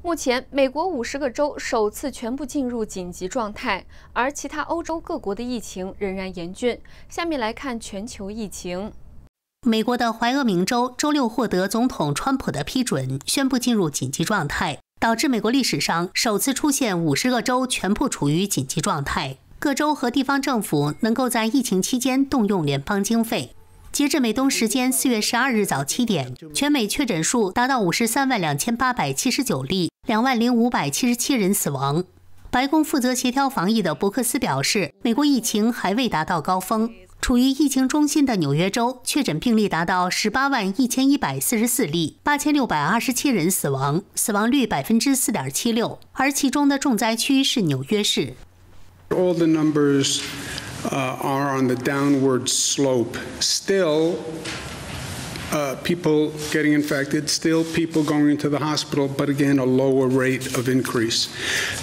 目前，美国五十个州首次全部进入紧急状态，而其他欧洲各国的疫情仍然严峻。下面来看全球疫情。美国的怀俄明州周六获得总统川普的批准，宣布进入紧急状态，导致美国历史上首次出现五十个州全部处于紧急状态。各州和地方政府能够在疫情期间动用联邦经费。截至美东时间四月十二日早七点，全美确诊数达到五十三万两千八百七十九例，两万零五百七十七人死亡。白宫负责协调防疫的伯克斯表示，美国疫情还未达到高峰，处于疫情中心的纽约州确诊病例达到十八万一千一百四十四例，八千六百二十七人死亡，死亡率百分之四点七六，而其中的重灾区是纽约市。All the numbers uh, are on the downward slope. Still, uh, people getting infected, still people going into the hospital, but again, a lower rate of increase.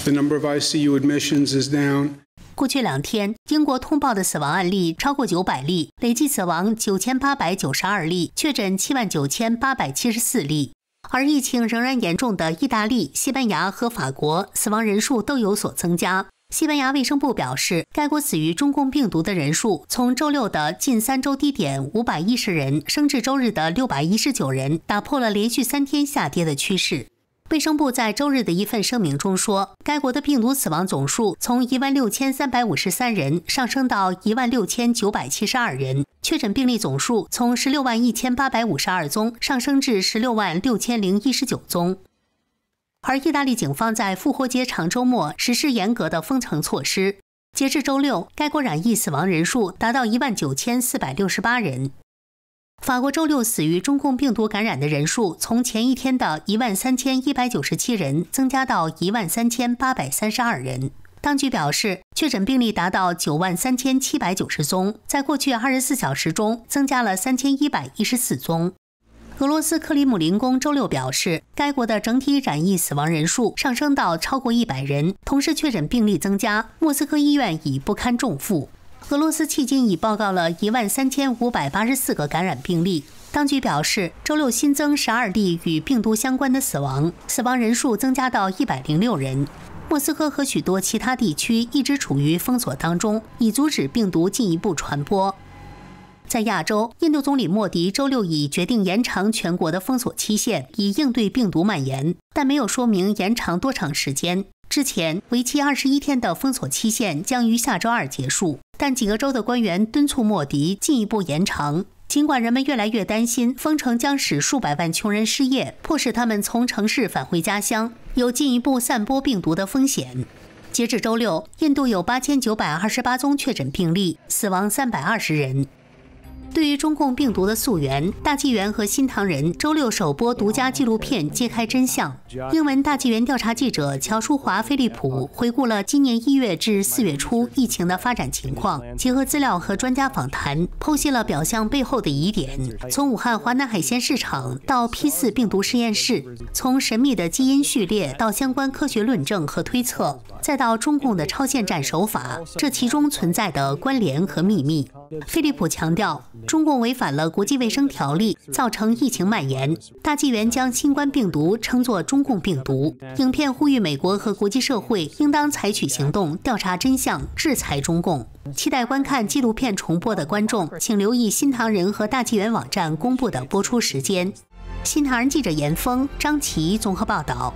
The number of ICU admissions is down. 过去两天，英国通报的死亡案例超过九百例，累计死亡九千八百九十二例，确诊七万九千八百七十四例。而疫情仍然严重的意大利、西班牙和法国，死亡人数都有所增加。西班牙卫生部表示，该国死于中共病毒的人数从周六的近三周低点五百一十人升至周日的六百一十九人，打破了连续三天下跌的趋势。卫生部在周日的一份声明中说，该国的病毒死亡总数从一万六千三百五十三人上升到一万六千九百七十二人，确诊病例总数从十六万一千八百五十二宗上升至十六万六千零一十九宗。而意大利警方在复活节长周末实施严格的封城措施。截至周六，该国染疫死亡人数达到一万九千四百六十八人。法国周六死于中共病毒感染的人数从前一天的一万三千一百九十七人增加到一万三千八百三十二人。当局表示，确诊病例达到九万三千七百九十宗，在过去二十四小时中增加了三千一百一十四宗。俄罗斯克里姆林宫周六表示，该国的整体染疫死亡人数上升到超过一百人，同时确诊病例增加，莫斯科医院已不堪重负。俄罗斯迄今已报告了一万三千五百八十四个感染病例。当局表示，周六新增十二例与病毒相关的死亡，死亡人数增加到一百零六人。莫斯科和许多其他地区一直处于封锁当中，以阻止病毒进一步传播。在亚洲，印度总理莫迪周六已决定延长全国的封锁期限，以应对病毒蔓延，但没有说明延长多长时间。之前为期二十一天的封锁期限将于下周二结束，但几个州的官员敦促莫迪进一步延长。尽管人们越来越担心，封城将使数百万穷人失业，迫使他们从城市返回家乡，有进一步散播病毒的风险。截至周六，印度有八千九百二十八宗确诊病例，死亡三百二十人。对于中共病毒的溯源，《大纪元》和《新唐人》周六首播独家纪录片，揭开真相。英文《大纪元》调查记者乔淑华、菲利普回顾了今年一月至四月初疫情的发展情况，结合资料和专家访谈，剖析了表象背后的疑点。从武汉华南海鲜市场到 P 四病毒实验室，从神秘的基因序列到相关科学论证和推测，再到中共的超限战手法，这其中存在的关联和秘密。飞利浦强调，中共违反了国际卫生条例，造成疫情蔓延。大纪元将新冠病毒称作中共病毒。影片呼吁美国和国际社会应当采取行动，调查真相，制裁中共。期待观看纪录片重播的观众，请留意《新唐人》和大纪元网站公布的播出时间。新唐人记者严峰、张琪综合报道。